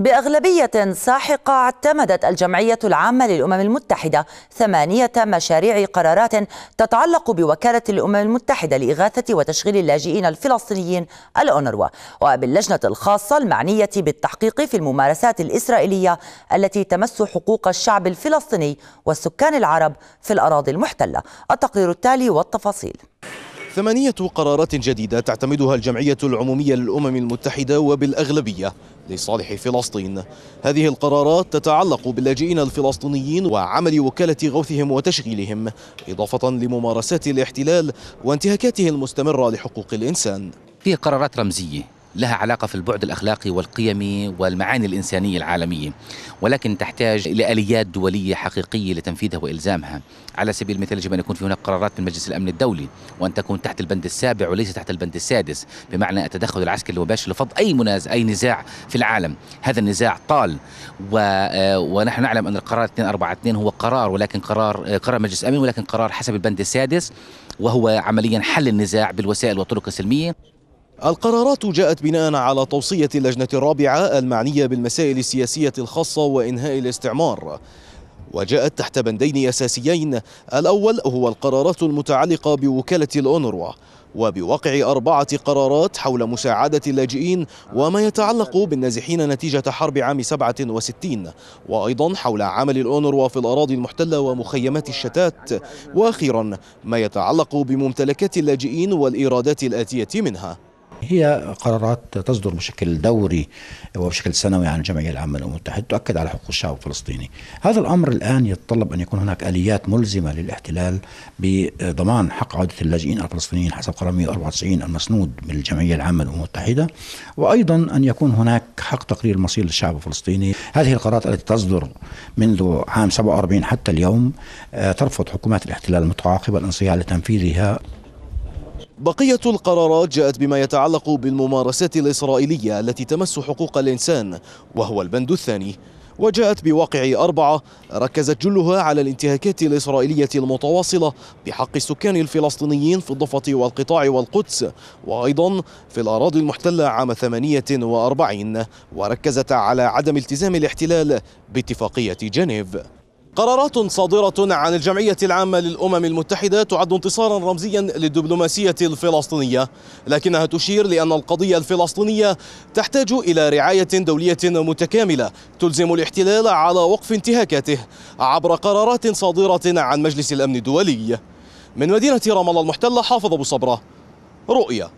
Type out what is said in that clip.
بأغلبية ساحقة اعتمدت الجمعية العامة للأمم المتحدة ثمانية مشاريع قرارات تتعلق بوكالة الأمم المتحدة لإغاثة وتشغيل اللاجئين الفلسطينيين الأونروا وباللجنة الخاصة المعنية بالتحقيق في الممارسات الإسرائيلية التي تمس حقوق الشعب الفلسطيني والسكان العرب في الأراضي المحتلة التقرير التالي والتفاصيل ثمانية قرارات جديدة تعتمدها الجمعية العمومية للأمم المتحدة وبالأغلبية لصالح فلسطين هذه القرارات تتعلق باللاجئين الفلسطينيين وعمل وكالة غوثهم وتشغيلهم إضافة لممارسات الاحتلال وانتهاكاته المستمرة لحقوق الإنسان هي قرارات رمزية لها علاقه في البعد الاخلاقي والقيمي والمعاني الانسانيه العالميه ولكن تحتاج الى اليات دوليه حقيقيه لتنفيذها والزامها على سبيل المثال يجب ان يكون في هناك قرارات من مجلس الامن الدولي وان تكون تحت البند السابع وليس تحت البند السادس بمعنى التدخل العسكري المباشر لفض اي منازع اي نزاع في العالم هذا النزاع طال و... آه، ونحن نعلم ان القرار 242 هو قرار ولكن قرار آه، قرار مجلس الامن ولكن قرار حسب البند السادس وهو عمليا حل النزاع بالوسائل والطرق السلميه القرارات جاءت بناء على توصية اللجنة الرابعة المعنية بالمسائل السياسية الخاصة وإنهاء الاستعمار وجاءت تحت بندين أساسيين الأول هو القرارات المتعلقة بوكالة الأونروا وبوقع أربعة قرارات حول مساعدة اللاجئين وما يتعلق بالنازحين نتيجة حرب عام 67 وأيضا حول عمل الأونروا في الأراضي المحتلة ومخيمات الشتات وأخيرا ما يتعلق بممتلكات اللاجئين والإيرادات الآتية منها هي قرارات تصدر بشكل دوري وبشكل سنوي عن الجمعية العامة للأمم المتحدة تؤكد على حقوق الشعب الفلسطيني هذا الأمر الآن يتطلب أن يكون هناك آليات ملزمة للاحتلال بضمان حق عودة اللاجئين الفلسطينيين حسب قرار 194 المسنود من الجمعية العامة للأمم المتحدة وأيضا أن يكون هناك حق تقرير مصير للشعب الفلسطيني هذه القرارات التي تصدر منذ عام 47 حتى اليوم آه، ترفض حكومات الاحتلال المتعاقبة الانصياع لتنفيذها بقية القرارات جاءت بما يتعلق بالممارسات الإسرائيلية التي تمس حقوق الإنسان وهو البند الثاني وجاءت بواقع أربعة ركزت جلها على الانتهاكات الإسرائيلية المتواصلة بحق السكان الفلسطينيين في الضفة والقطاع والقدس وأيضا في الأراضي المحتلة عام 48 وركزت على عدم التزام الاحتلال باتفاقية جنيف قرارات صادرة عن الجمعية العامة للأمم المتحدة تعد انتصارا رمزيا للدبلوماسية الفلسطينية لكنها تشير لأن القضية الفلسطينية تحتاج إلى رعاية دولية متكاملة تلزم الاحتلال على وقف انتهاكاته عبر قرارات صادرة عن مجلس الأمن الدولي من مدينة رام الله المحتلة حافظ أبو صبرة رؤية